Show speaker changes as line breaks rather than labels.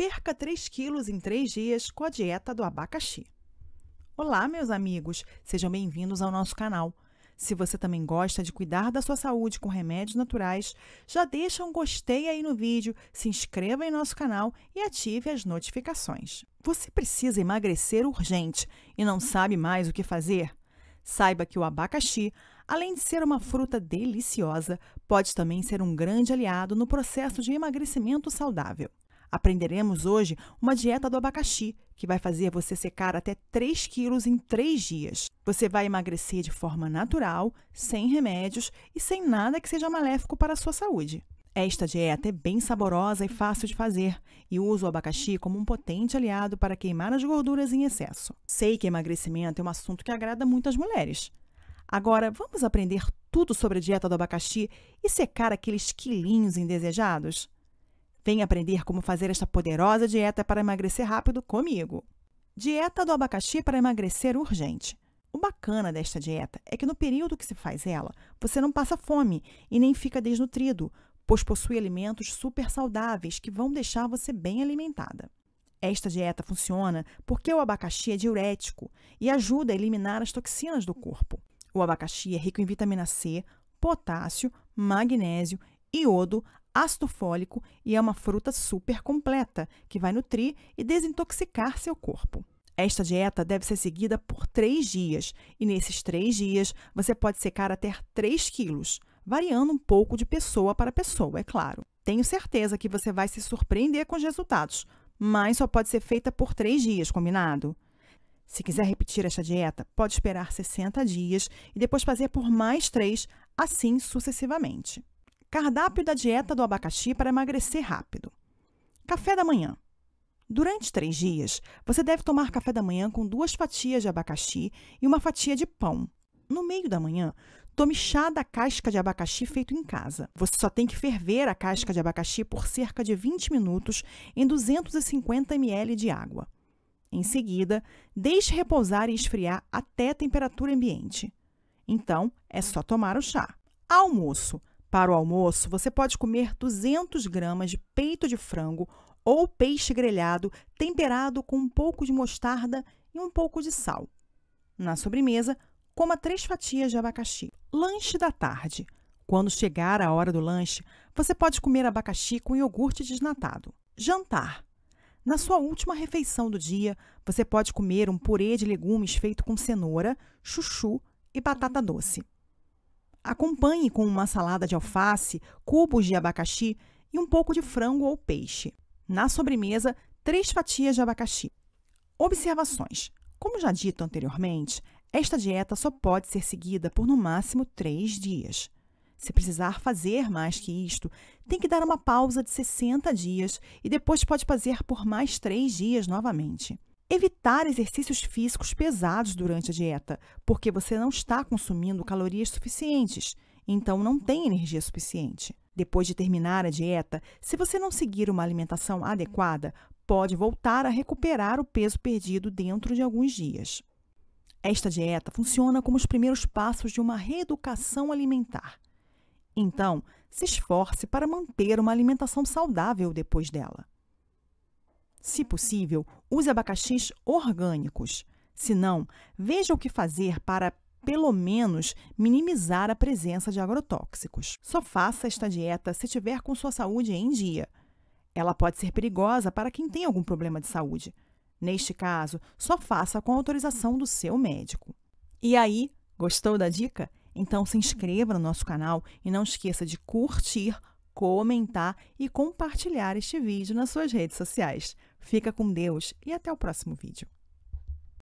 Perca 3 quilos em 3 dias com a dieta do abacaxi. Olá, meus amigos! Sejam bem-vindos ao nosso canal. Se você também gosta de cuidar da sua saúde com remédios naturais, já deixa um gostei aí no vídeo, se inscreva em nosso canal e ative as notificações. Você precisa emagrecer urgente e não sabe mais o que fazer? Saiba que o abacaxi, além de ser uma fruta deliciosa, pode também ser um grande aliado no processo de emagrecimento saudável. Aprenderemos hoje uma dieta do abacaxi, que vai fazer você secar até 3 quilos em 3 dias. Você vai emagrecer de forma natural, sem remédios e sem nada que seja maléfico para a sua saúde. Esta dieta é bem saborosa e fácil de fazer, e uso o abacaxi como um potente aliado para queimar as gorduras em excesso. Sei que emagrecimento é um assunto que agrada muitas mulheres. Agora, vamos aprender tudo sobre a dieta do abacaxi e secar aqueles quilinhos indesejados? Vem aprender como fazer esta poderosa dieta para emagrecer rápido comigo. Dieta do abacaxi para emagrecer urgente. O bacana desta dieta é que no período que se faz ela, você não passa fome e nem fica desnutrido, pois possui alimentos super saudáveis que vão deixar você bem alimentada. Esta dieta funciona porque o abacaxi é diurético e ajuda a eliminar as toxinas do corpo. O abacaxi é rico em vitamina C, potássio, magnésio, iodo, ácido fólico e é uma fruta super completa, que vai nutrir e desintoxicar seu corpo. Esta dieta deve ser seguida por três dias, e nesses três dias você pode secar até 3 quilos, variando um pouco de pessoa para pessoa, é claro. Tenho certeza que você vai se surpreender com os resultados, mas só pode ser feita por três dias, combinado? Se quiser repetir esta dieta, pode esperar 60 dias e depois fazer por mais três, assim sucessivamente. Cardápio da dieta do abacaxi para emagrecer rápido. Café da manhã. Durante três dias, você deve tomar café da manhã com duas fatias de abacaxi e uma fatia de pão. No meio da manhã, tome chá da casca de abacaxi feito em casa. Você só tem que ferver a casca de abacaxi por cerca de 20 minutos em 250 ml de água. Em seguida, deixe repousar e esfriar até a temperatura ambiente. Então, é só tomar o chá. Almoço. Para o almoço, você pode comer 200 gramas de peito de frango ou peixe grelhado temperado com um pouco de mostarda e um pouco de sal. Na sobremesa, coma três fatias de abacaxi. Lanche da tarde. Quando chegar a hora do lanche, você pode comer abacaxi com iogurte desnatado. Jantar. Na sua última refeição do dia, você pode comer um purê de legumes feito com cenoura, chuchu e batata doce. Acompanhe com uma salada de alface, cubos de abacaxi e um pouco de frango ou peixe. Na sobremesa, três fatias de abacaxi. Observações: Como já dito anteriormente, esta dieta só pode ser seguida por no máximo três dias. Se precisar fazer mais que isto, tem que dar uma pausa de 60 dias e depois pode fazer por mais três dias novamente. Evitar exercícios físicos pesados durante a dieta, porque você não está consumindo calorias suficientes, então não tem energia suficiente. Depois de terminar a dieta, se você não seguir uma alimentação adequada, pode voltar a recuperar o peso perdido dentro de alguns dias. Esta dieta funciona como os primeiros passos de uma reeducação alimentar. Então, se esforce para manter uma alimentação saudável depois dela. Se possível, use abacaxis orgânicos. Se não, veja o que fazer para, pelo menos, minimizar a presença de agrotóxicos. Só faça esta dieta se tiver com sua saúde em dia. Ela pode ser perigosa para quem tem algum problema de saúde. Neste caso, só faça com autorização do seu médico. E aí, gostou da dica? Então se inscreva no nosso canal e não esqueça de curtir, comentar e compartilhar este vídeo nas suas redes sociais. Fica com Deus e até o próximo vídeo.